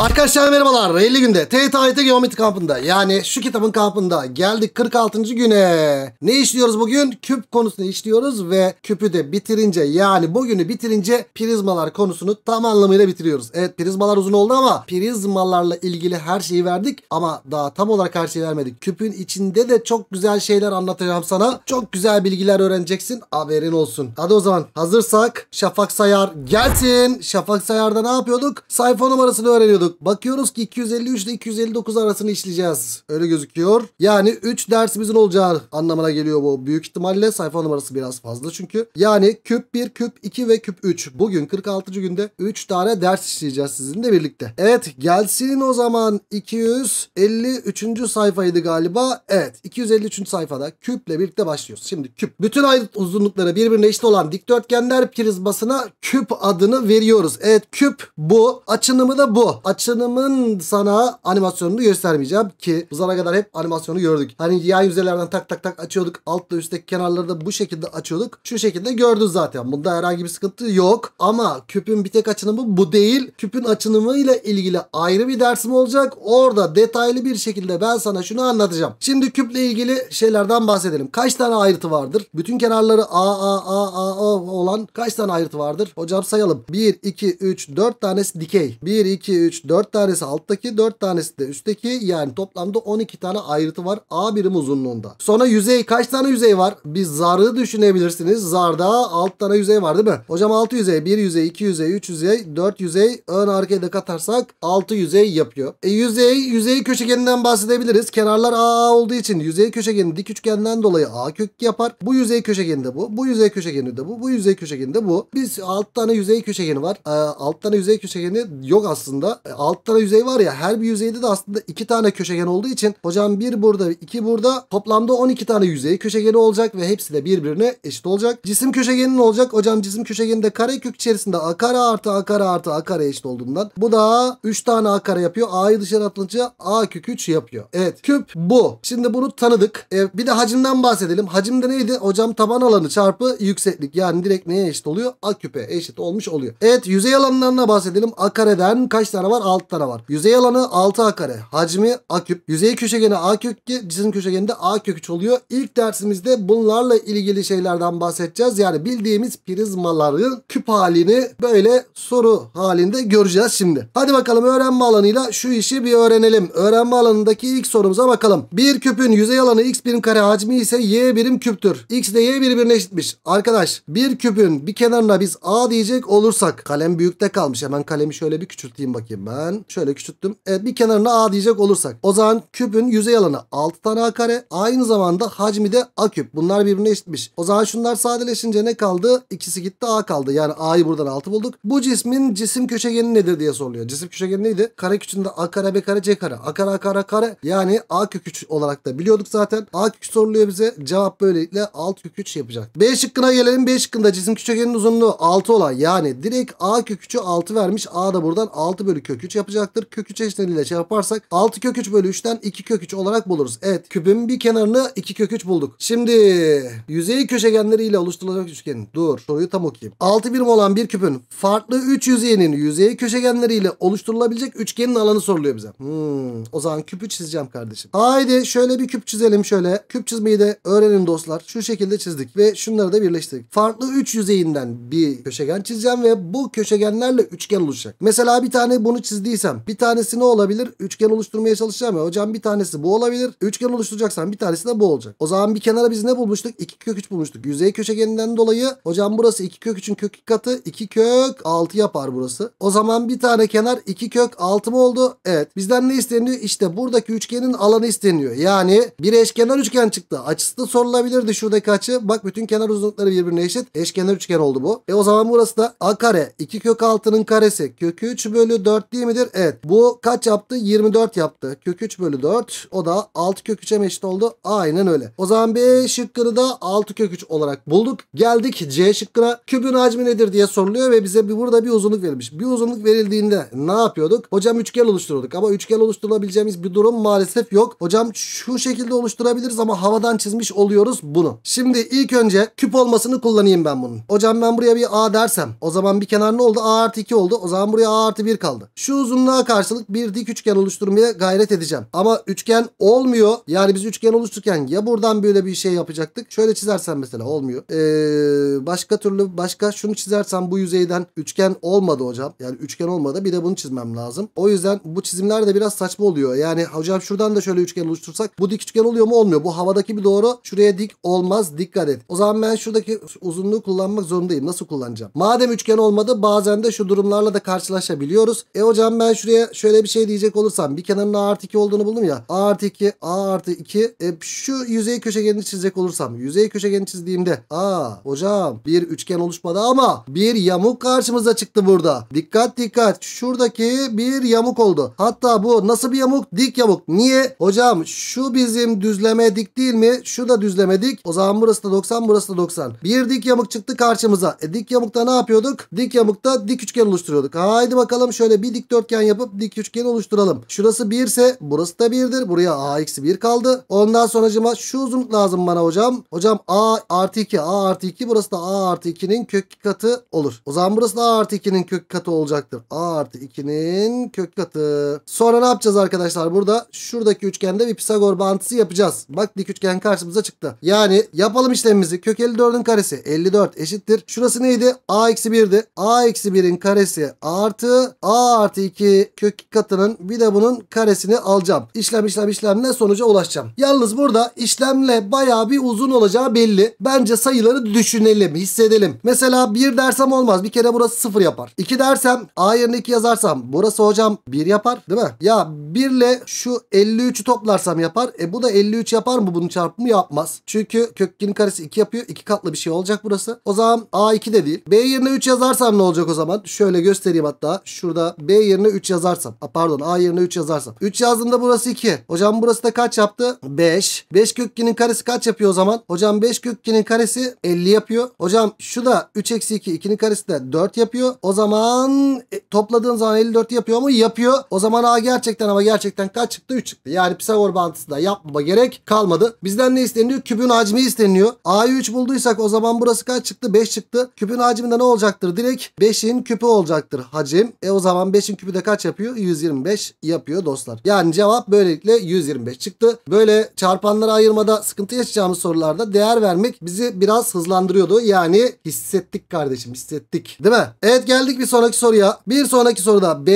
Arkadaşlar merhabalar. 50 günde TTIT Geometri kampında yani şu kitabın kampında geldik 46. güne. Ne işliyoruz bugün? Küp konusunu işliyoruz ve küpü de bitirince yani bugünü bitirince prizmalar konusunu tam anlamıyla bitiriyoruz. Evet prizmalar uzun oldu ama prizmalarla ilgili her şeyi verdik ama daha tam olarak her şeyi vermedik. Küpün içinde de çok güzel şeyler anlatacağım sana. Çok güzel bilgiler öğreneceksin. Haberin olsun. Hadi o zaman hazırsak Şafak Sayar gelsin. Şafak Sayar'da ne yapıyorduk? Sayfa numarasını öğreniyorduk çözüyorduk. Bakıyoruz ki 253 ile 259 arasını işleyeceğiz. Öyle gözüküyor. Yani 3 dersimizin olacağı anlamına geliyor bu. Büyük ihtimalle sayfa numarası biraz fazla çünkü. Yani küp 1, küp 2 ve küp 3. Bugün 46. günde 3 tane ders işleyeceğiz sizinle birlikte. Evet gelsin o zaman 253. sayfaydı galiba. Evet 253. sayfada küple birlikte başlıyoruz. Şimdi küp. Bütün ayrıt uzunlukları birbirine eşit olan dikdörtgenler prizmasına küp adını veriyoruz. Evet küp bu. Açınımı da bu. Aç açınımın sana animasyonunu göstermeyeceğim ki bu zamana kadar hep animasyonu gördük. Hani yan yüzeylerden tak tak tak açıyorduk. altta üstteki kenarları da bu şekilde açıyorduk. Şu şekilde gördünüz zaten. Bunda herhangi bir sıkıntı yok. Ama küpün bir tek açınımı bu değil. Küpün açınımıyla ilgili ayrı bir dersim olacak. Orada detaylı bir şekilde ben sana şunu anlatacağım. Şimdi küple ilgili şeylerden bahsedelim. Kaç tane ayrıtı vardır? Bütün kenarları A A A A A olan kaç tane ayrıtı vardır? Hocam sayalım. 1 2 3 4 tanesi dikey. 1 2 3 olmuş. 4 tanesi alttaki 4 tanesi de üstteki yani toplamda 12 tane ayrıtı var A birim uzunluğunda. Sonra yüzey kaç tane yüzey var? Bir zarı düşünebilirsiniz. Zarda 6 tane yüzey var değil mi? Hocam 6 yüzey 1 yüzey 2 yüzey 3 yüzey 4 yüzey ön arkaya da katarsak 6 yüzey yapıyor. E yüzey yüzey köşegeninden bahsedebiliriz. Kenarlar A olduğu için yüzey köşegeni dik üçgenden dolayı A kök yapar. Bu yüzey köşegeni de bu. Bu yüzey köşegeni de bu. Bu yüzey köşegeni de bu. Biz 6 tane yüzey köşegeni var. E, 6 tane yüzey köşegeni yok aslında. 6 e, tane yüzey var ya her bir yüzeyde de aslında iki tane köşegen olduğu için hocam bir burada iki burada toplamda 12 tane yüzey köşegeni olacak ve hepsi de birbirine eşit olacak. Cisim köşegenin olacak hocam cisim köşegeninde kare kök içerisinde a kare artı a kare artı a kare eşit olduğundan bu da 3 tane a kare yapıyor. A'yı dışarı atılınca a kök 3 yapıyor. Evet küp bu. Şimdi bunu tanıdık. E, bir de hacimden bahsedelim. Hacimde neydi? Hocam taban alanı çarpı yükseklik yani direkt neye eşit oluyor? A küpe eşit olmuş oluyor. Evet yüzey alanlarına bahsedelim. A kareden kaç tane var? var 6 tane var. Yüzey alanı 6A kare. Hacmi A küp. Yüzey köşegeni A kök 2. Cisim köşegeni de A kök 3 oluyor. İlk dersimizde bunlarla ilgili şeylerden bahsedeceğiz. Yani bildiğimiz prizmaları küp halini böyle soru halinde göreceğiz şimdi. Hadi bakalım öğrenme alanıyla şu işi bir öğrenelim. Öğrenme alanındaki ilk sorumuza bakalım. Bir küpün yüzey alanı x birim kare hacmi ise y birim küptür. X de y birbirine eşitmiş. Arkadaş bir küpün bir kenarına biz a diyecek olursak kalem büyükte kalmış. Hemen kalemi şöyle bir küçülteyim bakayım ben hemen şöyle küçülttüm. Evet bir kenarına A diyecek olursak. O zaman küpün yüzey alanı 6 tane A kare. Aynı zamanda hacmi de A küp. Bunlar birbirine eşitmiş. O zaman şunlar sadeleşince ne kaldı? İkisi gitti A kaldı. Yani A'yı buradan 6 bulduk. Bu cismin cisim köşegeni nedir diye soruluyor. Cisim köşegeni neydi? Kare küçüğünde A kare B kare C kare. A kare A kare kare. Yani A kök 3 olarak da biliyorduk zaten. A kök 3 soruluyor bize. Cevap böylelikle 6 kök 3 yapacak. B şıkkına gelelim. B şıkkında cisim köşegenin uzunluğu 6 olan yani direkt A kök 3'ü 6 vermiş. A da buradan 6 bölü kök kök 3 yapacaktır. Kök 3 eşleniyle şey yaparsak 6 kök 3 bölü 3'ten 2 kök 3 olarak buluruz. Evet küpün bir kenarını 2 kök 3 bulduk. Şimdi yüzeyi köşegenleriyle oluşturulacak üçgenin. Dur soruyu tam okuyayım. 6 birim olan bir küpün farklı 3 yüzeyinin yüzeyi köşegenleriyle oluşturulabilecek üçgenin alanı soruluyor bize. Hmm, o zaman küpü çizeceğim kardeşim. Haydi şöyle bir küp çizelim şöyle. Küp çizmeyi de öğrenin dostlar. Şu şekilde çizdik ve şunları da birleştirdik. Farklı 3 yüzeyinden bir köşegen çizeceğim ve bu köşegenlerle üçgen oluşacak. Mesela bir tane bunu çizdiysem bir tanesi ne olabilir? Üçgen oluşturmaya çalışacağım ya. Hocam bir tanesi bu olabilir. Üçgen oluşturacaksan bir tanesi de bu olacak. O zaman bir kenara biz ne bulmuştuk? 2 kök 3 bulmuştuk. Yüzey köşegeninden dolayı hocam burası 2 kök 3'ün kök katı 2 kök 6 yapar burası. O zaman bir tane kenar 2 kök 6 mı oldu? Evet. Bizden ne isteniyor? İşte buradaki üçgenin alanı isteniyor. Yani bir eşkenar üçgen çıktı. Açısı da sorulabilirdi şuradaki açı. Bak bütün kenar uzunlukları birbirine eşit. Eşkenar üçgen oldu bu. E o zaman burası da a kare 2 kök 6'nın karesi kök 3 bölü 4 değil değil midir? Evet. Bu kaç yaptı? 24 yaptı. Kök 3 bölü 4. O da 6 kök 3'e eşit oldu. Aynen öyle. O zaman B şıkkını da 6 kök 3 olarak bulduk. Geldik C şıkkına. Kübün hacmi nedir diye soruluyor ve bize bir, burada bir uzunluk verilmiş. Bir uzunluk verildiğinde ne yapıyorduk? Hocam üçgen oluşturuyorduk ama üçgen oluşturulabileceğimiz bir durum maalesef yok. Hocam şu şekilde oluşturabiliriz ama havadan çizmiş oluyoruz bunu. Şimdi ilk önce küp olmasını kullanayım ben bunun. Hocam ben buraya bir A dersem o zaman bir kenar ne oldu? A artı 2 oldu. O zaman buraya A artı 1 kaldı. Şu şu uzunluğa karşılık bir dik üçgen oluşturmaya gayret edeceğim. Ama üçgen olmuyor. Yani biz üçgen oluştururken ya buradan böyle bir şey yapacaktık. Şöyle çizersen mesela olmuyor. Ee, başka türlü başka şunu çizersen bu yüzeyden üçgen olmadı hocam. Yani üçgen olmadı. Bir de bunu çizmem lazım. O yüzden bu çizimler de biraz saçma oluyor. Yani hocam şuradan da şöyle üçgen oluştursak bu dik üçgen oluyor mu? Olmuyor. Bu havadaki bir doğru. Şuraya dik olmaz. Dikkat et. O zaman ben şuradaki uzunluğu kullanmak zorundayım. Nasıl kullanacağım? Madem üçgen olmadı bazen de şu durumlarla da karşılaşabiliyoruz. E o hocam ben şuraya şöyle bir şey diyecek olursam bir kenarın A artı 2 olduğunu buldum ya. A artı 2 A artı 2 e, şu yüzey köşegenini çizecek olursam yüzey köşegeni çizdiğimde A hocam bir üçgen oluşmadı ama bir yamuk karşımıza çıktı burada. Dikkat dikkat şuradaki bir yamuk oldu. Hatta bu nasıl bir yamuk? Dik yamuk. Niye? Hocam şu bizim düzleme dik değil mi? Şu da düzleme dik. O zaman burası da 90 burası da 90. Bir dik yamuk çıktı karşımıza. E, dik yamukta ne yapıyorduk? Dik yamukta dik üçgen oluşturuyorduk. Haydi bakalım şöyle bir dik dikdörtgen yapıp dik üçgen oluşturalım. Şurası 1 ise burası da 1'dir. Buraya a eksi 1 kaldı. Ondan sonracıma şu uzunluk lazım bana hocam. Hocam a artı 2 a artı 2 burası da a artı 2'nin kök katı olur. O zaman burası da a artı 2'nin kök katı olacaktır. a artı 2'nin kök katı. Sonra ne yapacağız arkadaşlar? Burada şuradaki üçgende bir Pisagor bağıntısı yapacağız. Bak dik üçgen karşımıza çıktı. Yani yapalım işlemimizi. Kök 54'ün karesi 54 eşittir. Şurası neydi? a eksi 1'di. a eksi 1'in karesi artı a artı artı 2 kök katının bir de bunun karesini alacağım. İşlem işlem işlem ne sonuca ulaşacağım. Yalnız burada işlemle baya bir uzun olacağı belli. Bence sayıları düşünelim, hissedelim. Mesela 1 dersem olmaz. Bir kere burası 0 yapar. 2 dersem A yerine 2 yazarsam burası hocam 1 yapar değil mi? Ya 1 ile şu 53'ü toplarsam yapar. E bu da 53 yapar mı bunun çarpımı yapmaz. Çünkü kökenin karesi 2 yapıyor. 2 katlı bir şey olacak burası. O zaman A2 de değil. B yerine 3 yazarsam ne olacak o zaman? Şöyle göstereyim hatta. Şurada B yerine 3 yazarsam. A, pardon A yerine 3 yazarsam. 3 yazdığımda burası 2. Hocam burası da kaç yaptı? 5. 5 kök 2'nin karesi kaç yapıyor o zaman? Hocam 5 kök 2'nin karesi 50 yapıyor. Hocam şu da 3 eksi 2. 2'nin karesi de 4 yapıyor. O zaman e, topladığın zaman 54 yapıyor mu? Yapıyor. O zaman A gerçekten ama gerçekten kaç çıktı? 3 çıktı. Yani Pisagor da yapma gerek kalmadı. Bizden ne isteniyor? Kübün hacmi isteniyor. A'yı 3 bulduysak o zaman burası kaç çıktı? 5 çıktı. Küpün hacminde ne olacaktır? Direkt 5'in küpü olacaktır hacim. E o zaman 5'in 5'in küpü de kaç yapıyor? 125 yapıyor dostlar. Yani cevap böylelikle 125 çıktı. Böyle çarpanları ayırmada sıkıntı yaşayacağımız sorularda değer vermek bizi biraz hızlandırıyordu. Yani hissettik kardeşim hissettik. Değil mi? Evet geldik bir sonraki soruya. Bir sonraki soruda B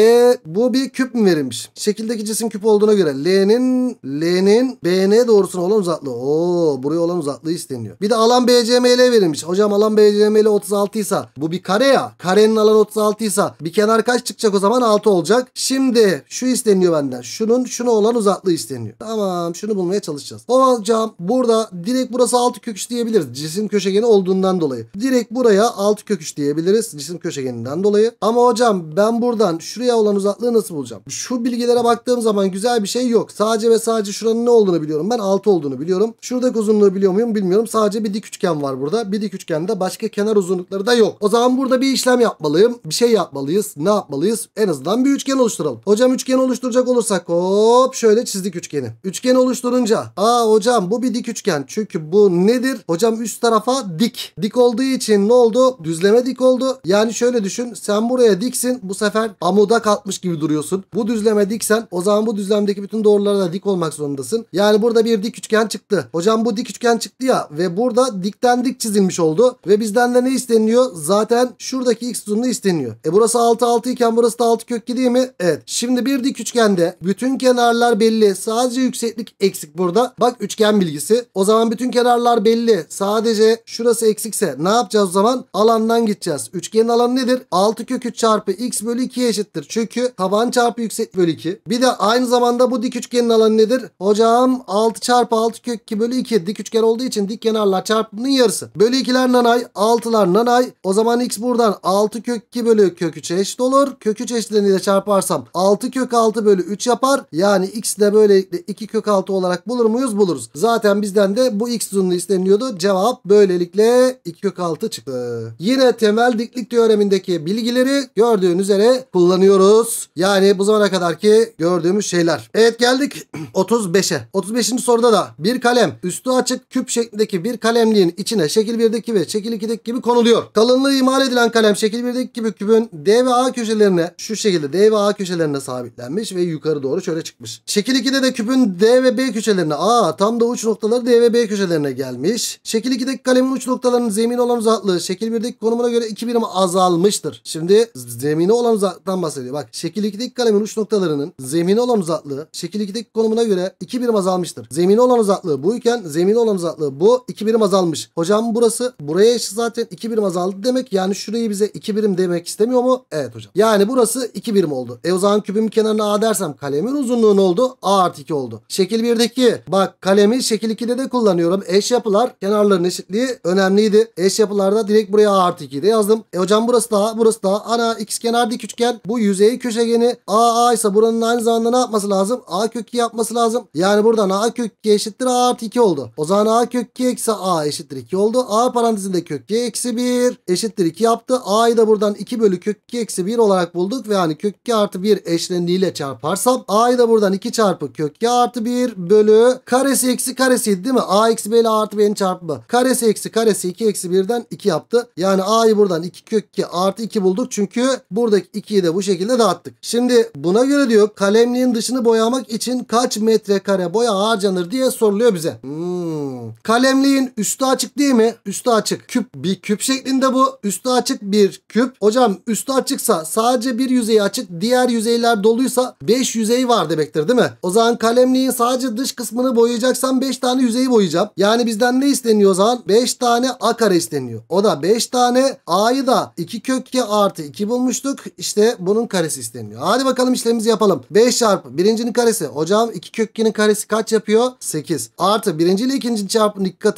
bu bir küp mü verilmiş? Şekildeki cisim küp olduğuna göre L'nin L'nin BN doğrusuna olan uzaklığı. Oo buraya olan uzaklığı isteniyor. Bir de alan BCML verilmiş. Hocam alan BCML 36 ise bu bir kare ya. Karenin alanı 36 ise bir kenar kaç çıkacak o zaman? 16 olacak. Şimdi şu isteniyor benden. Şunun şuna olan uzaklığı isteniyor. Tamam şunu bulmaya çalışacağız. O alacağım. burada direkt burası 6 kök 3 diyebiliriz. Cisim köşegeni olduğundan dolayı. Direkt buraya 6 kök 3 diyebiliriz. Cisim köşegeninden dolayı. Ama hocam ben buradan şuraya olan uzaklığı nasıl bulacağım? Şu bilgilere baktığım zaman güzel bir şey yok. Sadece ve sadece şuranın ne olduğunu biliyorum. Ben 6 olduğunu biliyorum. Şuradaki uzunluğu biliyor muyum bilmiyorum. Sadece bir dik üçgen var burada. Bir dik üçgende başka kenar uzunlukları da yok. O zaman burada bir işlem yapmalıyım. Bir şey yapmalıyız. Ne yapmalıyız? En azından bir üçgen oluşturalım. Hocam üçgen oluşturacak olursak hop şöyle çizdik üçgeni. Üçgen oluşturunca aa hocam bu bir dik üçgen. Çünkü bu nedir? Hocam üst tarafa dik. Dik olduğu için ne oldu? Düzleme dik oldu. Yani şöyle düşün. Sen buraya diksin. Bu sefer amuda kalkmış gibi duruyorsun. Bu düzleme diksen o zaman bu düzlemdeki bütün doğrulara da dik olmak zorundasın. Yani burada bir dik üçgen çıktı. Hocam bu dik üçgen çıktı ya ve burada dikten dik çizilmiş oldu. Ve bizden de ne isteniyor? Zaten şuradaki x uzunluğu isteniyor. E burası 6 6 iken burası da 6 6 kök 7 mi? Evet. Şimdi bir dik üçgende bütün kenarlar belli. Sadece yükseklik eksik burada. Bak üçgen bilgisi. O zaman bütün kenarlar belli. Sadece şurası eksikse ne yapacağız o zaman? Alandan gideceğiz. Üçgenin alanı nedir? 6 kök 3 çarpı x bölü 2'ye eşittir. Çünkü taban çarpı yükseklik bölü 2. Bir de aynı zamanda bu dik üçgenin alanı nedir? Hocam 6 çarpı 6 kök 2 bölü 2 dik üçgen olduğu için dik kenarlar çarpımının yarısı. Bölü 2'ler nanay, 6'lar nanay. O zaman x buradan 6 kök 2 bölü kök 3'e eşit olur. Kök 3 eşit eşleniyle çarparsam 6 kök 6 bölü 3 yapar. Yani x de böylelikle 2 kök 6 olarak bulur muyuz? Buluruz. Zaten bizden de bu x uzunluğu isteniyordu Cevap böylelikle 2 kök 6 çıktı. Yine temel diklik teoremindeki bilgileri gördüğünüz üzere kullanıyoruz. Yani bu zamana kadarki gördüğümüz şeyler. Evet geldik 35'e. 35. soruda da bir kalem üstü açık küp şeklindeki bir kalemliğin içine şekil 1'deki gibi şekil 2'deki gibi konuluyor. Kalınlığı imal edilen kalem şekil 1'deki gibi küpün D ve A köşelerine şu şu şekilde D ve A köşelerine sabitlenmiş ve yukarı doğru şöyle çıkmış. Şekil 2'de de küpün D ve B köşelerine A tam da uç noktaları D ve B köşelerine gelmiş. Şekil 2'deki kalemin uç noktalarının zemin olan uzaklığı şekil 1'deki konumuna göre 2 birim azalmıştır. Şimdi zemine olan uzaklıktan bahsediyor. Bak şekil 2'deki kalemin uç noktalarının zemine olan uzaklığı şekil 2'deki konumuna göre 2 birim azalmıştır. Zemine olan uzaklığı bu iken zemine olan uzaklığı bu 2 birim azalmış. Hocam burası buraya eşit zaten 2 birim azaldı demek yani şurayı bize 2 birim demek istemiyor mu? Evet hocam. Yani burası burası 2 birim oldu. E o zaman küpün kenarına A dersem kalemin uzunluğu ne oldu? A artı 2 oldu. Şekil 1'deki bak kalemi şekil 2'de de kullanıyorum. Eş yapılar kenarların eşitliği önemliydi. Eş yapılarda direkt buraya A artı 2 de yazdım. E hocam burası da burası da ana x kenar dik üçgen bu yüzeyi köşegeni A A ise buranın aynı zamanda ne yapması lazım? A kök 2 yapması lazım. Yani buradan A kök 2 eşittir A artı 2 oldu. O zaman A kök 2 eksi A eşittir 2 oldu. A parantezinde kök 2 eksi 1 eşittir 2 yaptı. A'yı da buradan 2 bölü kök 2 eksi 1 olarak bulduk ve yani kök 2 artı 1 eşleniğiyle çarparsam a'yı da buradan 2 çarpı kök 2 artı 1 bölü karesi eksi karesiydi değil mi? a eksi b ile artı b'nin çarpımı. Karesi eksi karesi 2 eksi 1'den 2 yaptı. Yani a'yı buradan 2 kök 2 artı 2 bulduk. Çünkü buradaki 2'yi de bu şekilde dağıttık. Şimdi buna göre diyor kalemliğin dışını boyamak için kaç metrekare boya harcanır diye soruluyor bize. Hmm. Kalemliğin üstü açık değil mi? Üstü açık. Küp bir küp şeklinde bu. Üstü açık bir küp. Hocam üstü açıksa sadece bir yüz yüzeyi açık diğer yüzeyler doluysa 5 yüzey var demektir değil mi? O zaman kalemliğin sadece dış kısmını boyayacaksam 5 tane yüzeyi boyayacağım. Yani bizden ne isteniyor o zaman? 5 tane A kare isteniyor. O da 5 tane A'yı da 2 kök 2 artı 2 bulmuştuk. İşte bunun karesi isteniyor. Hadi bakalım işlemimizi yapalım. 5 çarpı birincinin karesi. Hocam 2 kök 2'nin karesi kaç yapıyor? 8. Artı birinci ile ikincinin çarpımının iki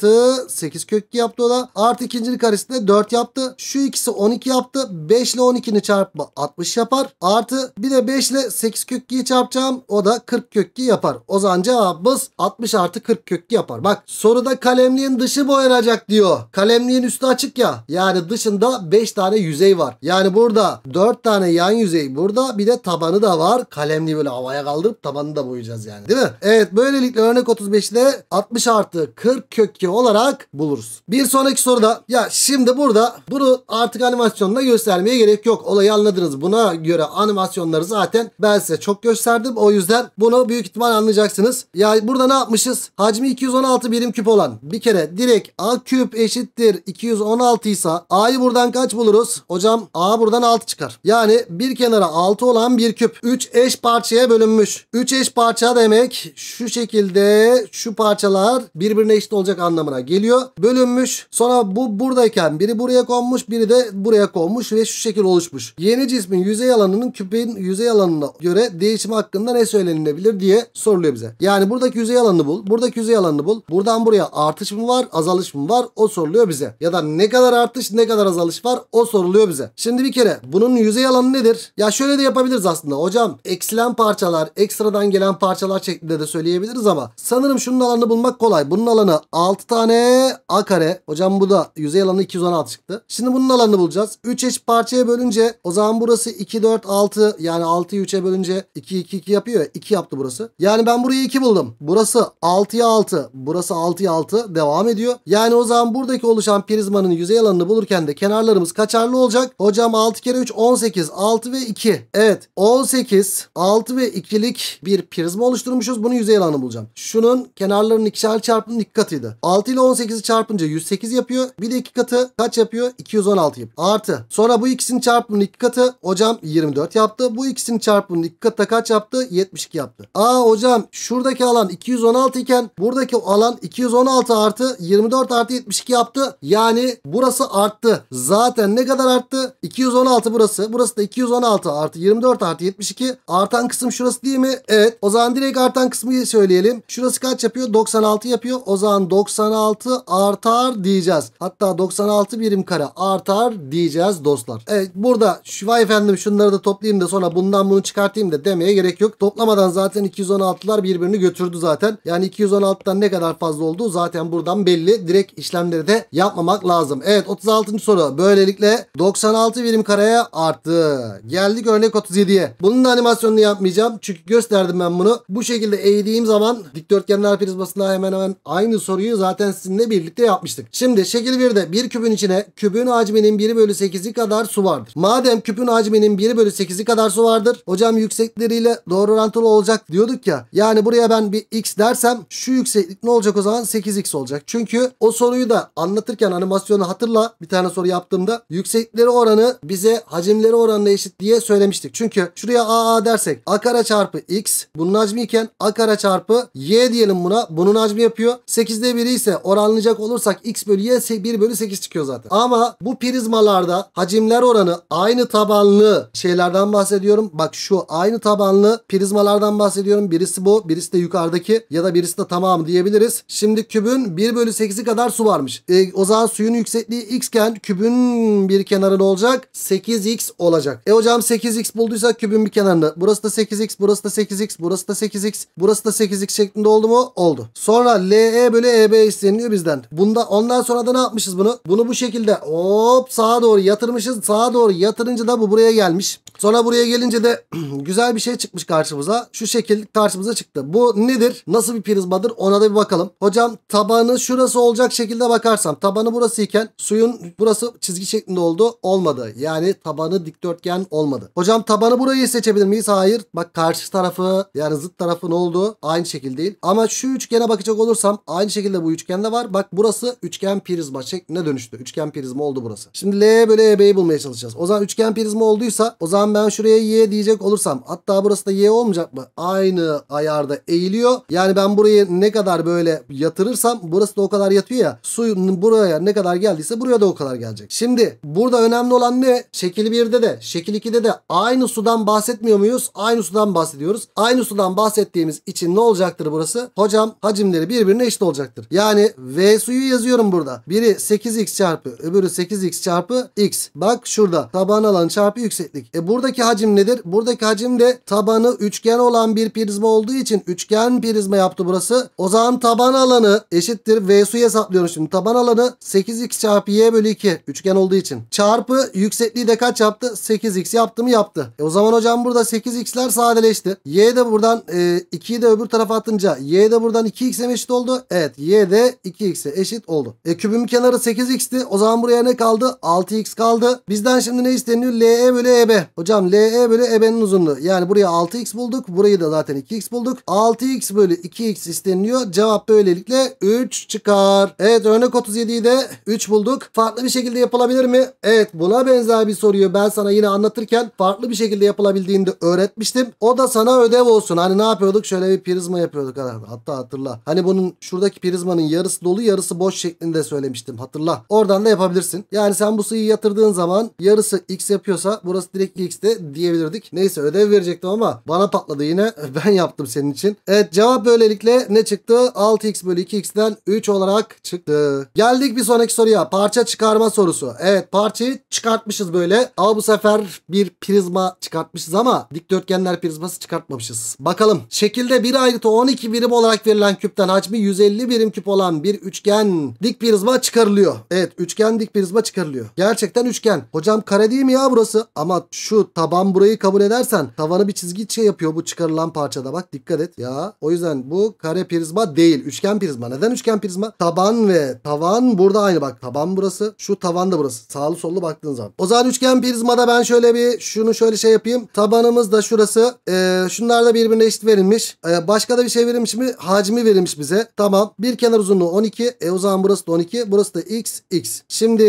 8 kök 2 yaptı o da. Artı ikincinin karesi de 4 yaptı. Şu ikisi 12 yaptı. 5 ile 12'nin çarpımı 60 yapar yapar. Artı bir de 5 ile 8 kök kökkiyi çarpacağım. O da 40 kök kökki yapar. O zaman cevabımız 60 artı 40 kök kökki yapar. Bak soruda kalemliğin dışı boyanacak diyor. Kalemliğin üstü açık ya. Yani dışında 5 tane yüzey var. Yani burada 4 tane yan yüzey burada bir de tabanı da var. Kalemliği böyle havaya kaldırıp tabanını da boyayacağız yani değil mi? Evet böylelikle örnek 35'te 60 artı 40 kök kökki olarak buluruz. Bir sonraki soruda ya şimdi burada bunu artık animasyonda göstermeye gerek yok. Olayı anladınız. Buna göre animasyonları zaten ben size çok gösterdim. O yüzden bunu büyük ihtimal anlayacaksınız. Yani burada ne yapmışız? Hacmi 216 birim küp olan bir kere direkt A küp eşittir 216 ise A'yı buradan kaç buluruz? Hocam A buradan 6 çıkar. Yani bir kenara 6 olan bir küp. 3 eş parçaya bölünmüş. 3 eş parça demek şu şekilde şu parçalar birbirine eşit olacak anlamına geliyor. Bölünmüş. Sonra bu buradayken biri buraya konmuş biri de buraya konmuş ve şu şekil oluşmuş. Yeni cismin yüzey alanının küpenin yüzey alanına göre değişimi hakkında ne söylenilebilir diye soruluyor bize. Yani buradaki yüzey alanını bul. Buradaki yüzey alanını bul. Buradan buraya artış mı var azalış mı var o soruluyor bize. Ya da ne kadar artış ne kadar azalış var o soruluyor bize. Şimdi bir kere bunun yüzey alanı nedir? Ya şöyle de yapabiliriz aslında. Hocam eksilen parçalar ekstradan gelen parçalar şeklinde de söyleyebiliriz ama sanırım şunun alanını bulmak kolay. Bunun alanı 6 tane A kare. Hocam bu da yüzey alanı 216 çıktı. Şimdi bunun alanını bulacağız. 3 eş parçaya bölünce o zaman burası 2, 4, 6 yani 6'yı 3'e bölünce 2, 2, 2 yapıyor. 2 yaptı burası. Yani ben burayı 2 buldum. Burası 6'ya 6. Burası 6'ya 6. Devam ediyor. Yani o zaman buradaki oluşan prizmanın yüzey alanını bulurken de kenarlarımız kaçarlı olacak? Hocam 6 kere 3 18. 6 ve 2. Evet 18, 6 ve 2'lik bir prizma oluşturmuşuz. Bunun yüzey alanını bulacağım. Şunun kenarlarının ikişer çarpımının iki katıydı. 6 ile 18'i çarpınca 108 yapıyor. Bir de iki katı kaç yapıyor? 216 yapıyor. Artı. Sonra bu ikisinin çarpımının iki katı. Hocam 24 yaptı. Bu ikisinin çarpımının iki katı kaç yaptı? 72 yaptı. Aa hocam şuradaki alan 216 iken buradaki alan 216 artı 24 artı 72 yaptı. Yani burası arttı. Zaten ne kadar arttı? 216 burası. Burası da 216 artı 24 artı 72. Artan kısım şurası değil mi? Evet. O zaman direkt artan kısmı söyleyelim. Şurası kaç yapıyor? 96 yapıyor. O zaman 96 artar diyeceğiz. Hatta 96 birim kare artar diyeceğiz dostlar. Evet burada Şivay efendim şunu bunları da toplayayım da sonra bundan bunu çıkartayım da demeye gerek yok. Toplamadan zaten 216'lar birbirini götürdü zaten. Yani 216'dan ne kadar fazla olduğu zaten buradan belli. Direkt işlemleri de yapmamak lazım. Evet 36. soru. Böylelikle 96 birim kareye arttı. Geldik örnek 37'ye. Bunun da animasyonunu yapmayacağım. Çünkü gösterdim ben bunu. Bu şekilde eğdiğim zaman dikdörtgenler prizmasında hemen hemen aynı soruyu zaten sizinle birlikte yapmıştık. Şimdi şekil 1'de bir küpün içine küpün hacminin 1 bölü 8'i kadar su vardır. Madem küpün hacminin 1 7 bölü 8'i kadar su vardır. Hocam yüksekleriyle doğru orantılı olacak diyorduk ya. Yani buraya ben bir x dersem şu yükseklik ne olacak o zaman? 8x olacak. Çünkü o soruyu da anlatırken animasyonu hatırla bir tane soru yaptığımda yükseklikleri oranı bize hacimleri oranına eşit diye söylemiştik. Çünkü şuraya AA dersek A kare çarpı x bunun hacmi iken A kare çarpı y diyelim buna. Bunun hacmi yapıyor. 8'de 1'i ise oranlayacak olursak x bölü y 1 bölü 8 çıkıyor zaten. Ama bu prizmalarda hacimler oranı aynı tabanlı şeylerden bahsediyorum. Bak şu aynı tabanlı prizmalardan bahsediyorum. Birisi bu, birisi de yukarıdaki ya da birisi de tamam diyebiliriz. Şimdi kübün 1 bölü 8'i kadar su varmış. E, o zaman suyun yüksekliği x iken kübün bir kenarı ne olacak? 8x olacak. E hocam 8x bulduysak kübün bir kenarını. Burası da 8x, burası da 8x, burası da 8x, burası da 8x şeklinde oldu mu? Oldu. Sonra LE bölü EB isteniyor bizden. Bunda ondan sonra da ne yapmışız bunu? Bunu bu şekilde hop sağa doğru yatırmışız. Sağa doğru yatırınca da bu buraya gelmiş iş. Sonra buraya gelince de güzel bir şey çıkmış karşımıza. Şu şekil karşımıza çıktı. Bu nedir? Nasıl bir prizmadır? Ona da bir bakalım. Hocam tabanı şurası olacak şekilde bakarsam tabanı burası iken suyun burası çizgi şeklinde oldu. Olmadı. Yani tabanı dikdörtgen olmadı. Hocam tabanı burayı seçebilir miyiz? Hayır. Bak karşı tarafı yani zıt tarafı ne oldu? Aynı şekil değil. Ama şu üçgene bakacak olursam aynı şekilde bu üçgende var. Bak burası üçgen prizma şekline dönüştü. Üçgen prizma oldu burası. Şimdi L bölü EB'yi bulmaya çalışacağız. O zaman üçgen prizma olduysa o zaman ben şuraya y diyecek olursam hatta burası da y olmayacak mı? Aynı ayarda eğiliyor. Yani ben burayı ne kadar böyle yatırırsam burası da o kadar yatıyor ya. Suyun buraya ne kadar geldiyse buraya da o kadar gelecek. Şimdi burada önemli olan ne? Şekil 1'de de şekil 2'de de aynı sudan bahsetmiyor muyuz? Aynı sudan bahsediyoruz. Aynı sudan bahsettiğimiz için ne olacaktır burası? Hocam hacimleri birbirine eşit olacaktır. Yani V suyu yazıyorum burada. Biri 8x çarpı öbürü 8x çarpı x. Bak şurada taban alan çarpı yükseklik. E buradaki hacim nedir? Buradaki hacim de tabanı üçgen olan bir prizma olduğu için üçgen prizma yaptı burası. O zaman taban alanı eşittir. V V'suyu hesaplıyoruz şimdi. Taban alanı 8x çarpı y bölü 2. Üçgen olduğu için. Çarpı yüksekliği de kaç yaptı? 8x yaptı mı? Yaptı. E o zaman hocam burada 8x'ler sadeleşti. Y de buradan e, 2'yi de öbür tarafa atınca y de buradan 2x'e eşit oldu? Evet. Y de 2x'e eşit oldu. E kübün kenarı 8x'ti. O zaman buraya ne kaldı? 6x kaldı. Bizden şimdi ne isteniyor? LE bölü EB. Hocam LE bölü ebenin uzunluğu. Yani buraya 6x bulduk. Burayı da zaten 2x bulduk. 6x bölü 2x isteniliyor. Cevap böylelikle 3 çıkar. Evet örnek 37'yi de 3 bulduk. Farklı bir şekilde yapılabilir mi? Evet buna benzer bir soruyu ben sana yine anlatırken farklı bir şekilde yapılabildiğini de öğretmiştim. O da sana ödev olsun. Hani ne yapıyorduk? Şöyle bir prizma yapıyorduk. Hatta hatırla. Hani bunun şuradaki prizmanın yarısı dolu yarısı boş şeklinde söylemiştim. Hatırla. Oradan da yapabilirsin. Yani sen bu sayıyı yatırdığın zaman yarısı x yapıyorsa burası direkt X'de diyebilirdik. Neyse ödev verecektim ama bana patladı yine. Ben yaptım senin için. Evet cevap böylelikle ne çıktı? 6x bölü 2x'den 3 olarak çıktı. Geldik bir sonraki soruya. Parça çıkarma sorusu. Evet parçayı çıkartmışız böyle. Ama bu sefer bir prizma çıkartmışız ama dikdörtgenler prizması çıkartmamışız. Bakalım. Şekilde bir ayrıtı 12 birim olarak verilen küpten hacmi 150 birim küp olan bir üçgen dik prizma çıkarılıyor. Evet üçgen dik prizma çıkarılıyor. Gerçekten üçgen. Hocam kare değil mi ya burası? Ama şu taban burayı kabul edersen tavanı bir çizgi şey yapıyor bu çıkarılan parçada bak dikkat et ya. O yüzden bu kare prizma değil üçgen prizma. Neden üçgen prizma? Taban ve tavan burada aynı bak taban burası şu tavan da burası. Sağlı sollu baktığın zaman. O zaman üçgen prizmada ben şöyle bir şunu şöyle şey yapayım. Tabanımız da şurası. Ee, şunlar da birbirine eşit verilmiş. Ee, başka da bir şey verilmiş mi? Hacmi verilmiş bize. Tamam. Bir kenar uzunluğu 12. E o zaman burası da 12. Burası da x x. Şimdi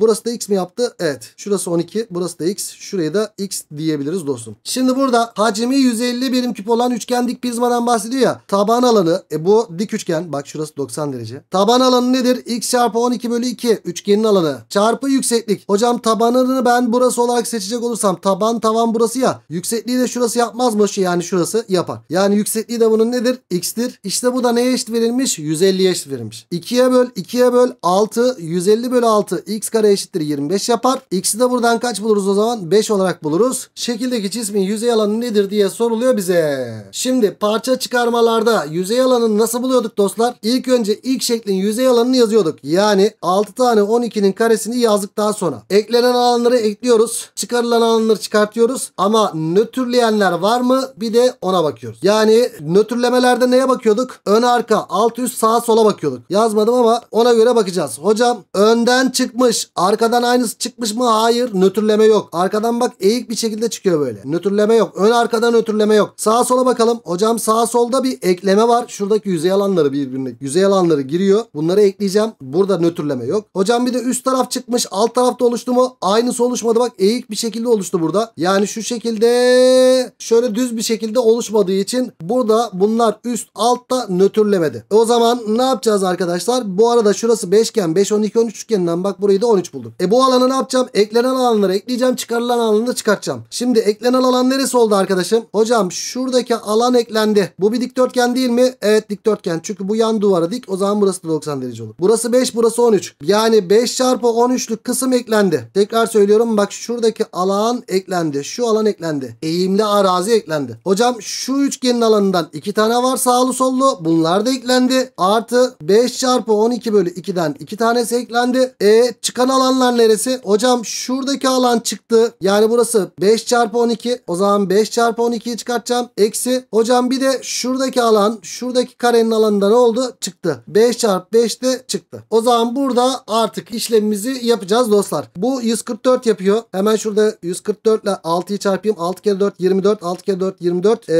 burası da x mi yaptı? Evet. Şurası 12. Burası da x. Şuraya da x diyebiliriz dostum. Şimdi burada hacmi 150 birim küp olan üçgen dik prizmadan bahsediyor ya. Taban alanı e bu dik üçgen bak şurası 90 derece. Taban alanı nedir? x çarpı 12 bölü 2 üçgenin alanı. Çarpı yükseklik. Hocam tabanını ben burası olarak seçecek olursam taban tavan burası ya. Yüksekliği de şurası yapmaz mı? Yani şurası yapar. Yani yüksekliği de bunun nedir? x'tir. İşte bu da neye eşit verilmiş? 150'ye eşit verilmiş. 2'ye böl 2'ye böl 6 150 bölü 6 x kare eşittir 25 yapar. X'i de buradan kaç buluruz o zaman? 5 olarak buluruz. Şekildeki cismin yüzey alanı nedir diye soruluyor bize. Şimdi parça çıkarmalarda yüzey alanını nasıl buluyorduk dostlar? İlk önce ilk şeklin yüzey alanını yazıyorduk. Yani 6 tane 12'nin karesini yazdıktan sonra. Eklenen alanları ekliyoruz. Çıkarılan alanları çıkartıyoruz. Ama nötrleyenler var mı? Bir de ona bakıyoruz. Yani nötrlemelerde neye bakıyorduk? Ön arka, alt üst, sağa sola bakıyorduk. Yazmadım ama ona göre bakacağız. Hocam önden çıkmış. Arkadan aynısı çıkmış mı? Hayır. Nötrleme yok. Arkadan arkadan bak eğik bir şekilde çıkıyor böyle. Nötrleme yok. Ön arkadan nötrleme yok. Sağa sola bakalım. Hocam sağa solda bir ekleme var. Şuradaki yüzey alanları birbirine. Yüzey alanları giriyor. Bunları ekleyeceğim. Burada nötrleme yok. Hocam bir de üst taraf çıkmış. Alt tarafta oluştu mu? Aynısı oluşmadı. Bak eğik bir şekilde oluştu burada. Yani şu şekilde şöyle düz bir şekilde oluşmadığı için burada bunlar üst altta nötrlemedi. E o zaman ne yapacağız arkadaşlar? Bu arada şurası 5 iken 5, 12, 13 üçgeninden bak burayı da 13 bulduk. E bu alanı ne yapacağım? Eklenen alanları ekleyeceğim. Çıkarılan eklen alanını çıkartacağım. Şimdi eklenen alan neresi oldu arkadaşım? Hocam şuradaki alan eklendi. Bu bir dikdörtgen değil mi? Evet dikdörtgen. Çünkü bu yan duvara dik. O zaman burası da 90 derece olur. Burası 5 burası 13. Yani 5 çarpı 13'lük kısım eklendi. Tekrar söylüyorum bak şuradaki alan eklendi. Şu alan eklendi. Eğimli arazi eklendi. Hocam şu üçgenin alanından 2 tane var sağlı sollu. Bunlar da eklendi. Artı 5 çarpı 12 bölü 2'den 2 tanesi eklendi. E çıkan alanlar neresi? Hocam şuradaki alan çıktı. Yani burası 5 çarpı 12. O zaman 5 çarpı 12'yi çıkartacağım. Eksi. Hocam bir de şuradaki alan şuradaki karenin alanında ne oldu? Çıktı. 5 çarpı 5 de çıktı. O zaman burada artık işlemimizi yapacağız dostlar. Bu 144 yapıyor. Hemen şurada 144 ile 6'yı çarpayım. 6 kere 4 24. 6 kere 4 24. Ee,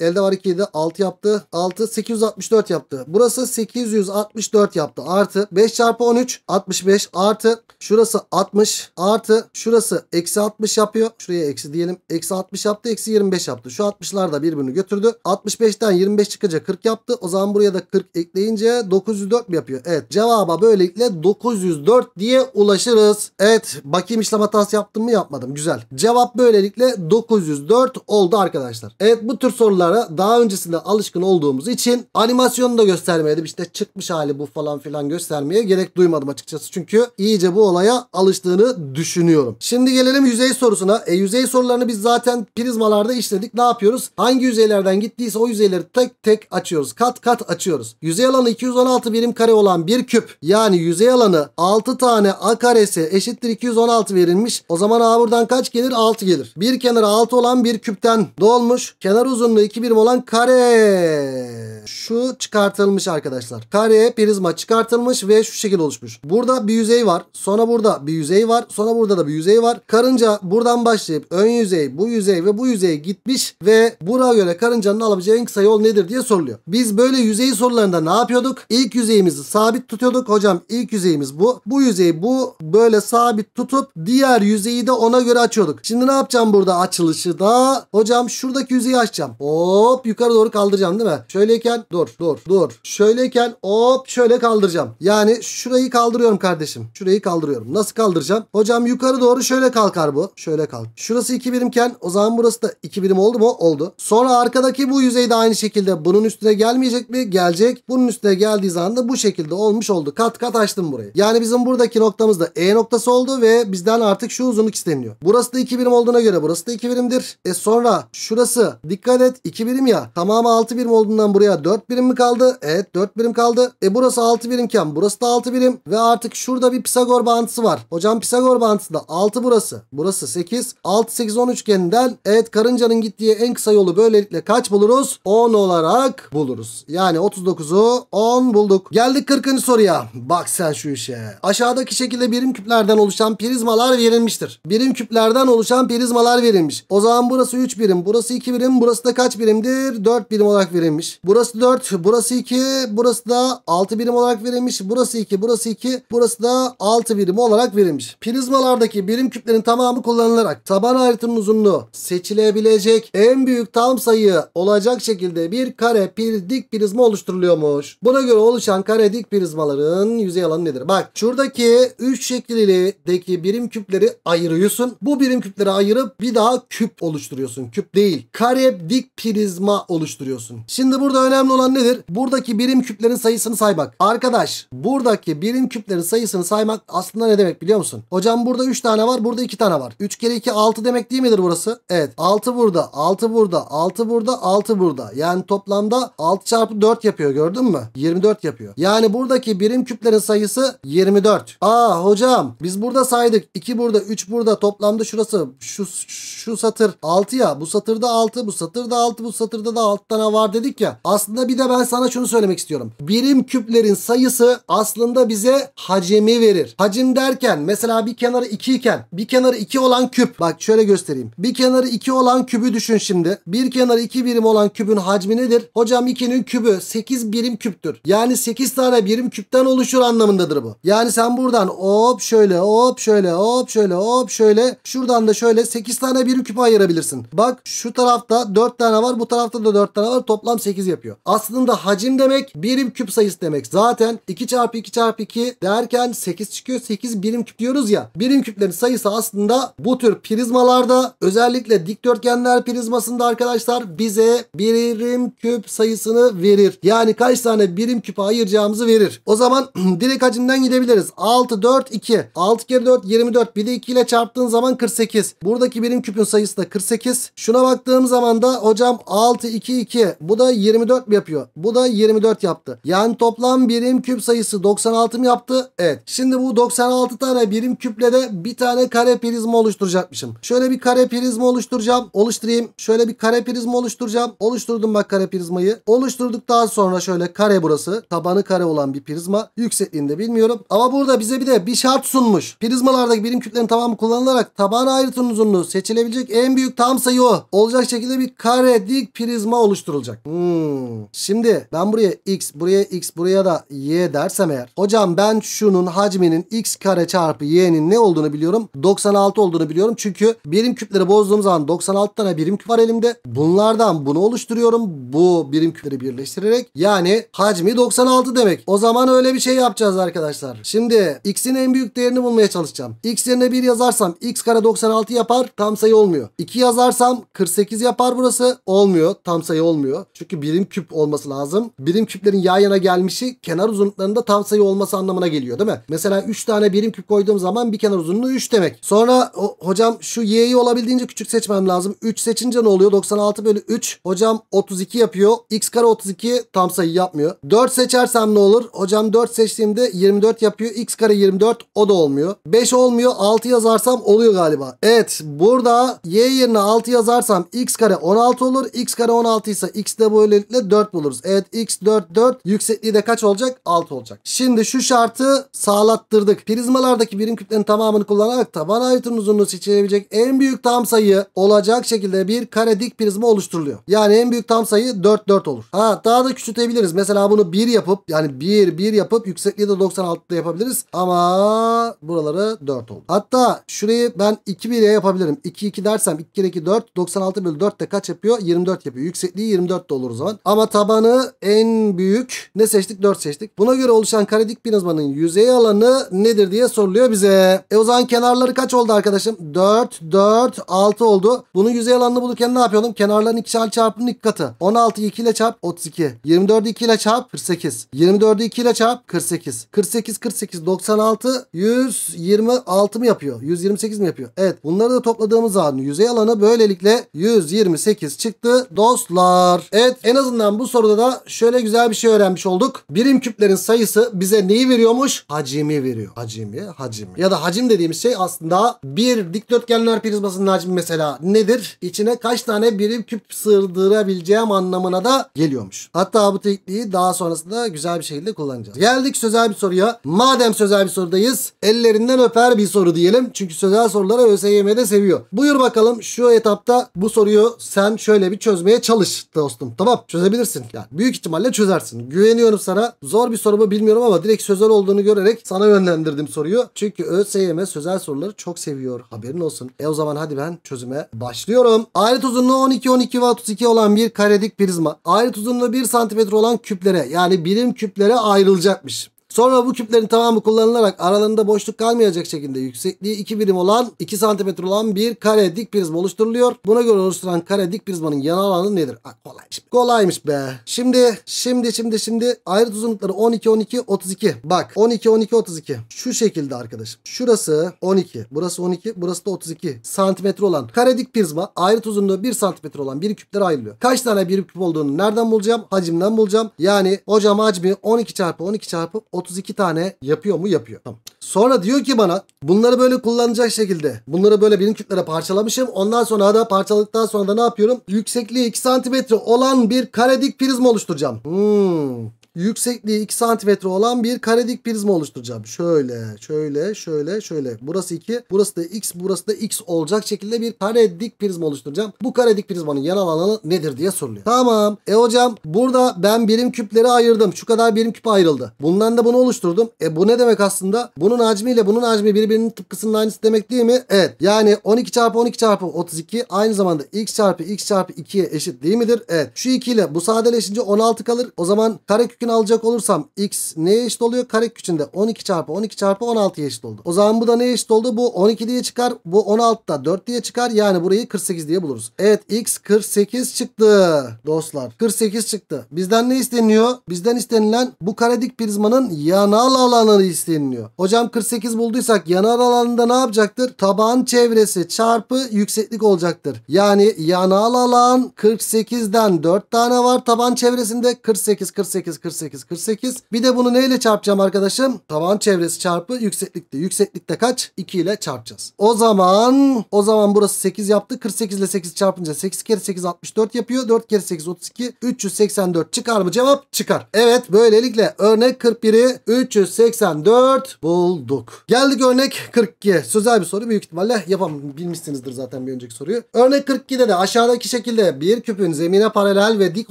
elde var 2 6 yaptı. 6 864 yaptı. Burası 864 yaptı. Artı 5 çarpı 13 65 artı şurası 60 artı şurası eksi 60 60 yapıyor. Şuraya eksi diyelim. Eksi 60 yaptı. Eksi 25 yaptı. Şu 60'lar da birbirini götürdü. 65'ten 25 çıkınca 40 yaptı. O zaman buraya da 40 ekleyince 904 mi yapıyor? Evet. Cevaba böylelikle 904 diye ulaşırız. Evet. Bakayım işlem hatası yaptım mı yapmadım. Güzel. Cevap böylelikle 904 oldu arkadaşlar. Evet bu tür sorulara daha öncesinde alışkın olduğumuz için animasyonu da göstermeyelim. İşte çıkmış hali bu falan filan göstermeye gerek duymadım açıkçası. Çünkü iyice bu olaya alıştığını düşünüyorum. Şimdi gelelim 100 yüzey sorusuna. E yüzey sorularını biz zaten prizmalarda işledik. Ne yapıyoruz? Hangi yüzeylerden gittiyse o yüzeyleri tek tek açıyoruz. Kat kat açıyoruz. Yüzey alanı 216 birim kare olan bir küp. Yani yüzey alanı 6 tane a karesi eşittir 216 verilmiş. O zaman a buradan kaç gelir? 6 gelir. Bir kenarı 6 olan bir küpten dolmuş. Kenar uzunluğu 2 birim olan kare. Şu çıkartılmış arkadaşlar. Kare prizma çıkartılmış ve şu şekil oluşmuş. Burada bir yüzey var. Sonra burada bir yüzey var. Sonra burada da bir yüzey var. Karınca karınca buradan başlayıp ön yüzey, bu yüzey ve bu yüzeye gitmiş ve buraya göre karıncanın alabileceği en kısa yol nedir diye soruluyor. Biz böyle yüzey sorularında ne yapıyorduk? İlk yüzeyimizi sabit tutuyorduk. Hocam ilk yüzeyimiz bu. Bu yüzeyi bu böyle sabit tutup diğer yüzeyi de ona göre açıyorduk. Şimdi ne yapacağım burada açılışı da? Hocam şuradaki yüzeyi açacağım. Hop yukarı doğru kaldıracağım değil mi? Şöyleyken dur dur dur. Şöyleyken hop şöyle kaldıracağım. Yani şurayı kaldırıyorum kardeşim. Şurayı kaldırıyorum. Nasıl kaldıracağım? Hocam yukarı doğru şöyle kalkar bu bu. Şöyle kaldı. Şurası 2 birimken o zaman burası da 2 birim oldu mu? Oldu. Sonra arkadaki bu yüzey de aynı şekilde bunun üstüne gelmeyecek mi? Gelecek. Bunun üstüne geldiği zaman da bu şekilde olmuş oldu. Kat kat açtım burayı. Yani bizim buradaki noktamız da E noktası oldu ve bizden artık şu uzunluk isteniyor. Burası da 2 birim olduğuna göre burası da 2 birimdir. E sonra şurası dikkat et 2 birim ya. Tamamı 6 birim olduğundan buraya 4 birim mi kaldı? Evet 4 birim kaldı. E burası 6 birimken burası da 6 birim ve artık şurada bir Pisagor bağıntısı var. Hocam Pisagor bağıntısı da 6 burası. Burası burası 8. 6 8 10 üçgeninden evet karıncanın gittiği en kısa yolu böylelikle kaç buluruz? 10 olarak buluruz. Yani 39'u 10 bulduk. Geldik 40. soruya. Bak sen şu işe. Aşağıdaki şekilde birim küplerden oluşan prizmalar verilmiştir. Birim küplerden oluşan prizmalar verilmiş. O zaman burası 3 birim, burası 2 birim, burası da kaç birimdir? 4 birim olarak verilmiş. Burası 4, burası 2, burası da 6 birim olarak verilmiş. Burası 2, burası 2, burası da 6 birim olarak verilmiş. Prizmalardaki birim küplerin tamamı kuramı kullanılarak taban haritanın uzunluğu seçilebilecek en büyük tam sayı olacak şekilde bir kare pir, dik prizma oluşturuluyormuş. Buna göre oluşan kare dik prizmaların yüzey alanı nedir? Bak şuradaki 3 şeklilideki birim küpleri ayırıyorsun. Bu birim küpleri ayırıp bir daha küp oluşturuyorsun. Küp değil. Kare dik prizma oluşturuyorsun. Şimdi burada önemli olan nedir? Buradaki birim küplerin sayısını saymak. Arkadaş buradaki birim küplerin sayısını saymak aslında ne demek biliyor musun? Hocam burada 3 tane var burada 2 tane var var. 3 kere 2 6 demek değil midir burası? Evet. 6 burada, 6 burada, 6 burada, 6 burada. Yani toplamda 6 çarpı 4 yapıyor gördün mü? 24 yapıyor. Yani buradaki birim küplerin sayısı 24. Aa hocam biz burada saydık. 2 burada, 3 burada. Toplamda şurası şu şu satır 6 ya. Bu satırda 6, bu satırda 6, bu satırda da 6 tane var dedik ya. Aslında bir de ben sana şunu söylemek istiyorum. Birim küplerin sayısı aslında bize hacemi verir. Hacim derken mesela bir kenarı 2 iken bir kenarı 2 2 olan küp. Bak şöyle göstereyim. Bir kenarı 2 olan kübü düşün şimdi. Bir kenarı 2 birim olan kübün hacmi nedir? Hocam 2'nin kübü 8 birim küptür. Yani 8 tane birim küpten oluşur anlamındadır bu. Yani sen buradan hop şöyle hop şöyle hop şöyle hop şöyle şuradan da şöyle 8 tane birim küp ayırabilirsin. Bak şu tarafta 4 tane var bu tarafta da 4 tane var toplam 8 yapıyor. Aslında hacim demek birim küp sayısı demek. Zaten 2 çarpı 2 çarpı 2 derken 8 çıkıyor 8 birim küp diyoruz ya. Birim küplerin sayısı aslında bu tür prizmalarda özellikle dikdörtgenler prizmasında arkadaşlar bize birim küp sayısını verir. Yani kaç tane birim küp ayıracağımızı verir. O zaman direkt hacimden gidebiliriz. 6, 4, 2. 6 kere 4, 24. Bir de 2 ile çarptığın zaman 48. Buradaki birim küpün sayısı da 48. Şuna baktığım zaman da hocam 6, 2, 2. Bu da 24 mi yapıyor? Bu da 24 yaptı. Yani toplam birim küp sayısı 96 mı yaptı? Evet. Şimdi bu 96 tane birim küple de bir tane kare prizma oluşturacakmışım. Şöyle bir kare prizma oluşturacağım. Oluşturayım. Şöyle bir kare prizma oluşturacağım. Oluşturdum bak kare prizmayı. Oluşturduktan sonra şöyle kare burası. Tabanı kare olan bir prizma. Yüksekliğini de bilmiyorum. Ama burada bize bir de bir şart sunmuş. Prizmalardaki birim kütlenin tamamı kullanılarak taban ayrıtının uzunluğu seçilebilecek en büyük tam sayı o. Olacak şekilde bir kare dik prizma oluşturulacak. Hmm. Şimdi ben buraya x, buraya x, buraya da y dersem eğer. Hocam ben şunun hacminin x kare çarpı y'nin ne olduğunu biliyorum. 96 olduğunu biliyorum. Çünkü birim küpleri bozduğum zaman 96 tane birim küp var elimde. Bunlardan bunu oluşturuyorum. Bu birim küpleri birleştirerek. Yani hacmi 96 demek. O zaman öyle bir şey yapacağız arkadaşlar. Şimdi x'in en büyük değerini bulmaya çalışacağım. x yerine 1 yazarsam x kare 96 yapar. Tam sayı olmuyor. 2 yazarsam 48 yapar burası. Olmuyor. Tam sayı olmuyor. Çünkü birim küp olması lazım. Birim küplerin yan yana gelmişi kenar uzunluklarında tam sayı olması anlamına geliyor değil mi? Mesela 3 tane birim küp koyduğum zaman bir kenar uzunluğu 3 demek. Sonra o, hocam şu y'yi olabildiğince küçük seçmem lazım. 3 seçince ne oluyor? 96 bölü 3. Hocam 32 yapıyor. X kare 32 tam sayı yapmıyor. 4 seçersem ne olur? Hocam 4 seçtiğimde 24 yapıyor. X kare 24 o da olmuyor. 5 olmuyor. 6 yazarsam oluyor galiba. Evet burada y yerine 6 yazarsam x kare 16 olur. X kare 16 ise x de böylelikle 4 buluruz. Evet x 4 4 yüksekliği de kaç olacak? 6 olacak. Şimdi şu şartı sağlattırdık. Prizmalardaki birim kütlenin tamamını kullanarak taban ayrıtımını uzun uzunluğu seçilebilecek en büyük tam sayı olacak şekilde bir kare dik prizma oluşturuluyor. Yani en büyük tam sayı 4 4 olur. Ha daha da küçültebiliriz. Mesela bunu 1 yapıp yani 1 1 yapıp yüksekliği de 96'da yapabiliriz. Ama buraları 4 oldu. Hatta şurayı ben 2 1'e yapabilirim. 2 2 dersem 2 2 4 96 bölü 4 de kaç yapıyor? 24 yapıyor. Yüksekliği 24 de olur o zaman. Ama tabanı en büyük ne seçtik? 4 seçtik. Buna göre oluşan kare dik prizmanın yüzey alanı nedir diye soruluyor bize. E o zaman kenarları kaç oldu arkadaşlar? arkadaşım. 4, 4, 6 oldu. Bunun yüzey alanını bulurken ne yapıyordum? Kenarların ikişer çarpımının iki katı. 16'yı 2 ile çarp 32. 24'ü 2 ile çarp 48. 24'ü 2 ile çarp 48. 48, 48, 96, 126 mı yapıyor? 128 mi yapıyor? Evet. Bunları da topladığımız zaman yüzey alanı böylelikle 128 çıktı dostlar. Evet en azından bu soruda da şöyle güzel bir şey öğrenmiş olduk. Birim küplerin sayısı bize neyi veriyormuş? Hacimi veriyor. Hacimi, hacimi. Ya da hacim dediğimiz şey aslında bir dikdörtgenler prizmasının hacmi mesela nedir? İçine kaç tane birim küp sığdırabileceğim anlamına da geliyormuş. Hatta bu tekniği daha sonrasında güzel bir şekilde kullanacağız. Geldik sözel bir soruya. Madem sözel bir sorudayız ellerinden öper bir soru diyelim. Çünkü sözel soruları ÖSYM'de seviyor. Buyur bakalım şu etapta bu soruyu sen şöyle bir çözmeye çalış dostum. Tamam çözebilirsin. Yani büyük ihtimalle çözersin. Güveniyorum sana. Zor bir soru mu bilmiyorum ama direkt sözel olduğunu görerek sana yönlendirdim soruyu. Çünkü ÖSYM sözel soruları çok seviyor geliyor. Haberin olsun. E o zaman hadi ben çözüme başlıyorum. Ayrıt uzunluğu 12, 12 ve 32 olan bir karedik prizma. ayrıt uzunluğu 1 cm olan küplere yani birim küplere ayrılacakmış. Sonra bu küplerin tamamı kullanılarak aralarında boşluk kalmayacak şekilde yüksekliği 2 birim olan 2 santimetre olan bir kare dik prizma oluşturuluyor. Buna göre oluşturan kare dik prizmanın yan alanı nedir? Aa, kolaymış. Kolaymış be. Şimdi şimdi şimdi şimdi ayrıt uzunlukları 12 12 32. Bak 12 12 32. Şu şekilde arkadaşım. Şurası 12. Burası 12. Burası da 32 santimetre olan kare dik prizma ayrıt uzunluğu 1 santimetre olan bir küpler ayrılıyor. Kaç tane bir küp olduğunu nereden bulacağım? Hacimden bulacağım. Yani hocam hacmi 12 çarpı 12 çarpı 32 tane yapıyor mu? Yapıyor. Tamam. Sonra diyor ki bana bunları böyle kullanacak şekilde bunları böyle birim kütlere parçalamışım. Ondan sonra da parçaladıktan sonra da ne yapıyorum? Yüksekliği 2 santimetre olan bir karedik prizma oluşturacağım. Hmm yüksekliği 2 santimetre olan bir karedik prizma oluşturacağım. Şöyle, şöyle, şöyle, şöyle. Burası 2, burası da x, burası da x olacak şekilde bir karedik prizma oluşturacağım. Bu karedik prizmanın yanal alanı nedir diye soruluyor. Tamam. E hocam burada ben birim küpleri ayırdım. Şu kadar birim küp ayrıldı. Bundan da bunu oluşturdum. E bu ne demek aslında? Bunun hacmiyle bunun hacmi birbirinin tıpkısının aynısı demek değil mi? Evet. Yani 12 çarpı 12 çarpı 32 aynı zamanda x çarpı x çarpı 2'ye eşit değil midir? Evet. Şu 2 ile bu sadeleşince 16 kalır. O zaman kare kökün kökünü alacak olursam x neye eşit oluyor? Kare içinde 12 çarpı 12 çarpı 16 eşit oldu. O zaman bu da neye eşit oldu? Bu 12 diye çıkar. Bu 16 da 4 diye çıkar. Yani burayı 48 diye buluruz. Evet x 48 çıktı dostlar. 48 çıktı. Bizden ne isteniyor? Bizden istenilen bu karedik prizmanın yanal alanı isteniliyor. Hocam 48 bulduysak yanal alanında ne yapacaktır? Taban çevresi çarpı yükseklik olacaktır. Yani yanal alan 48'den 4 tane var. Taban çevresinde 48, 48, 48. 48 48. Bir de bunu neyle çarpacağım arkadaşım? Tavan çevresi çarpı yükseklikte. Yükseklikte kaç? 2 ile çarpacağız. O zaman o zaman burası 8 yaptı. 48 ile 8 çarpınca 8 kere 8 64 yapıyor. 4 kere 8 32. 384 çıkar mı? Cevap çıkar. Evet böylelikle örnek 41'i 384 bulduk. Geldik örnek 42. Sözel bir soru büyük ihtimalle yapam bilmişsinizdir zaten bir önceki soruyu. Örnek 42'de de aşağıdaki şekilde bir küpün zemine paralel ve dik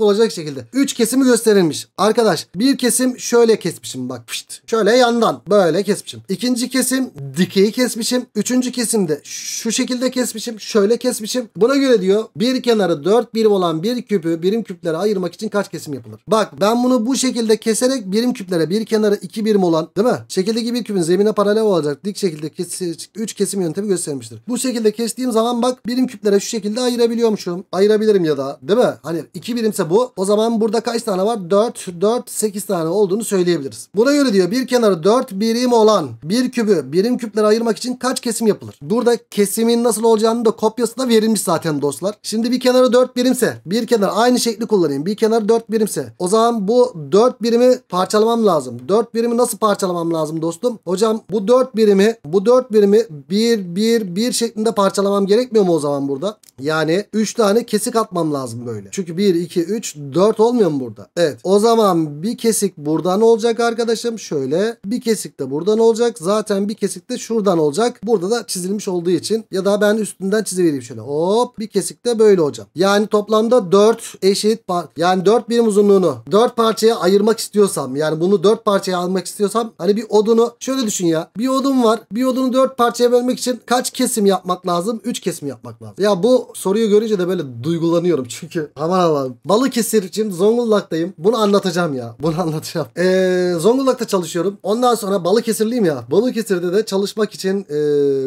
olacak şekilde 3 kesimi gösterilmiş. Arkadaşlar arkadaş bir kesim şöyle kesmişim bak pişt. Şöyle yandan böyle kesmişim. İkinci kesim dikeyi kesmişim. Üçüncü kesimde şu şekilde kesmişim. Şöyle kesmişim. Buna göre diyor bir kenarı 4 birim olan bir küpü birim küplere ayırmak için kaç kesim yapılır? Bak ben bunu bu şekilde keserek birim küplere bir kenarı 2 birim olan değil mi? Şekildeki bir küpün zemine paralel olacak dik şekilde 3 kesim yöntemi göstermiştir. Bu şekilde kestiğim zaman bak birim küplere şu şekilde ayırabiliyormuşum. Ayırabilirim ya da değil mi? Hani 2 birimse bu. O zaman burada kaç tane var? 4, 4 4, 8 tane olduğunu söyleyebiliriz. Buna göre diyor bir kenarı 4 birim olan bir kübü birim küplere ayırmak için kaç kesim yapılır? Burada kesimin nasıl olacağını da kopyasına verilmiş zaten dostlar. Şimdi bir kenarı 4 birimse bir kenar aynı şekli kullanayım. Bir kenar 4 birimse o zaman bu 4 birimi parçalamam lazım. 4 birimi nasıl parçalamam lazım dostum? Hocam bu 4 birimi bu 4 birimi 1 1 1 şeklinde parçalamam gerekmiyor mu o zaman burada? Yani 3 tane kesik atmam lazım böyle. Çünkü 1 2 3 4 olmuyor mu burada? Evet. O zaman bir kesik buradan olacak arkadaşım. Şöyle bir kesik de buradan olacak. Zaten bir kesik de şuradan olacak. Burada da çizilmiş olduğu için. Ya da ben üstünden çizivereyim şöyle. Hop bir kesik de böyle hocam. Yani toplamda 4 eşit yani 4 birim uzunluğunu 4 parçaya ayırmak istiyorsam yani bunu 4 parçaya almak istiyorsam hani bir odunu şöyle düşün ya. Bir odun var. Bir odunu 4 parçaya bölmek için kaç kesim yapmak lazım? 3 kesim yapmak lazım. Ya bu soruyu görünce de böyle duygulanıyorum çünkü aman aman. Balıkesir için Zonguldak'tayım. Bunu anlatacağım ya. Bunu anlatacağım. Ee, Zonguldak'ta çalışıyorum. Ondan sonra Balıkesirliyim ya. Balıkesir'de de çalışmak için e,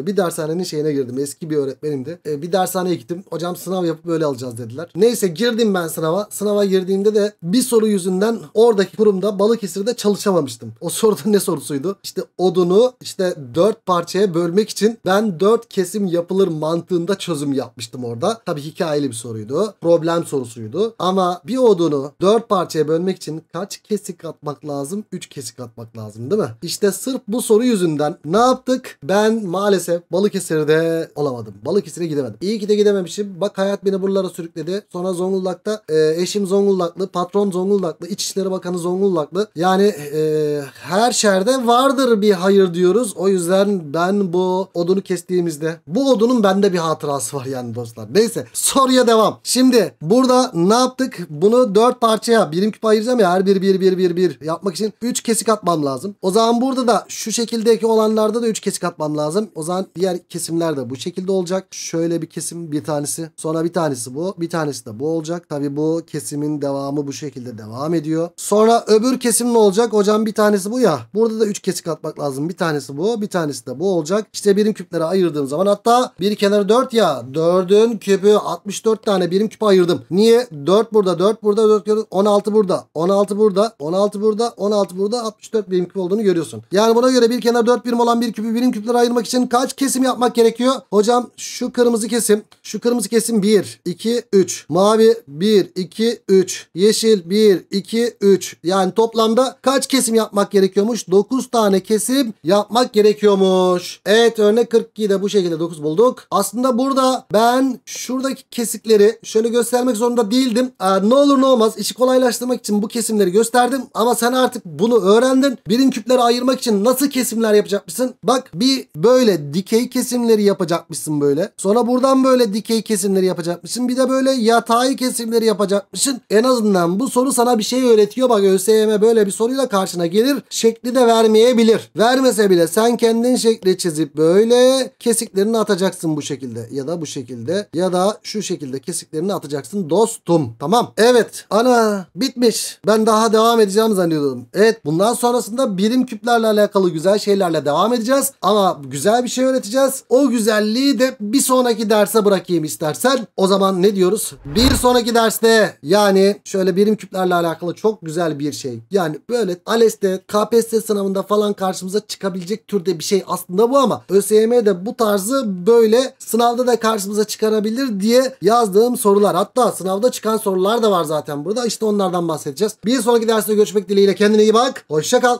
bir dershanenin şeyine girdim. Eski bir öğretmenimdi. E, bir dershaneye gittim. Hocam sınav yapıp böyle alacağız dediler. Neyse girdim ben sınava. Sınava girdiğimde de bir soru yüzünden oradaki kurumda Balıkesir'de çalışamamıştım. O soruda ne sorusuydu? İşte odunu işte dört parçaya bölmek için ben dört kesim yapılır mantığında çözüm yapmıştım orada. Tabii hikayeli bir soruydu. Problem sorusuydu. Ama bir odunu dört parçaya bölmek için kaç kesik atmak lazım? 3 kesik atmak lazım değil mi? İşte sırf bu soru yüzünden ne yaptık? Ben maalesef Balıkesir'de olamadım. Balıkesir'e gidemedim. İyi ki de gidememişim. Bak hayat beni buralara sürükledi. Sonra Zonguldak'ta e, eşim Zonguldaklı, patron Zonguldaklı, İçişleri Bakanı Zonguldaklı. Yani e, her şerde vardır bir hayır diyoruz. O yüzden ben bu odunu kestiğimizde bu odunun bende bir hatırası var yani dostlar. Neyse soruya devam. Şimdi burada ne yaptık? Bunu dört parçaya birim küp ayıracağım ya her bir 1 1 1 1 1 yapmak için 3 kesik atmam lazım. O zaman burada da şu şekildeki olanlarda da 3 kesik atmam lazım. O zaman diğer kesimler de bu şekilde olacak. Şöyle bir kesim bir tanesi. Sonra bir tanesi bu. Bir tanesi de bu olacak. Tabi bu kesimin devamı bu şekilde devam ediyor. Sonra öbür kesim ne olacak? Hocam bir tanesi bu ya. Burada da 3 kesik atmak lazım. Bir tanesi bu. Bir tanesi de bu olacak. İşte birim küplere ayırdığım zaman hatta bir kenarı 4 ya. 4'ün küpü 64 tane birim küpü ayırdım. Niye? 4 burada 4 burada 4 16 burada 16 burada burada, 16 burada, 16 burada 64 birim küp olduğunu görüyorsun. Yani buna göre bir kenar 4 birim olan bir küpü birim küplere ayırmak için kaç kesim yapmak gerekiyor? Hocam şu kırmızı kesim, şu kırmızı kesim 1, 2, 3. Mavi 1, 2, 3. Yeşil 1, 2, 3. Yani toplamda kaç kesim yapmak gerekiyormuş? 9 tane kesim yapmak gerekiyormuş. Evet örnek 42'yi de bu şekilde 9 bulduk. Aslında burada ben şuradaki kesikleri şöyle göstermek zorunda değildim. Ee, ne olur ne olmaz işi kolaylaştırmak için bu kesimleri gösterdim ama sen artık bunu öğrendin. Birim küpleri ayırmak için nasıl kesimler yapacakmışsın? Bak bir böyle dikey kesimleri yapacakmışsın böyle. Sonra buradan böyle dikey kesimleri yapacakmışsın. Bir de böyle yatay kesimleri yapacakmışsın. En azından bu soru sana bir şey öğretiyor. Bak ÖSYM böyle bir soruyla karşına gelir. Şekli de vermeyebilir. Vermese bile sen kendin şekli çizip böyle kesiklerini atacaksın bu şekilde. Ya da bu şekilde. Ya da şu şekilde kesiklerini atacaksın dostum. Tamam. Evet. Ana bitmiş. Ben daha daha devam edeceğim zannediyordum. Evet bundan sonrasında birim küplerle alakalı güzel şeylerle devam edeceğiz. Ama güzel bir şey öğreteceğiz. O güzelliği de bir sonraki derse bırakayım istersen. O zaman ne diyoruz? Bir sonraki derste yani şöyle birim küplerle alakalı çok güzel bir şey. Yani böyle ALES'te KPSS sınavında falan karşımıza çıkabilecek türde bir şey aslında bu ama ÖSYM'de bu tarzı böyle sınavda da karşımıza çıkarabilir diye yazdığım sorular. Hatta sınavda çıkan sorular da var zaten burada. İşte onlardan bahsedeceğiz. Bir bir sonraki derste görüşmek dileğiyle kendine iyi bak. Hoşça kal.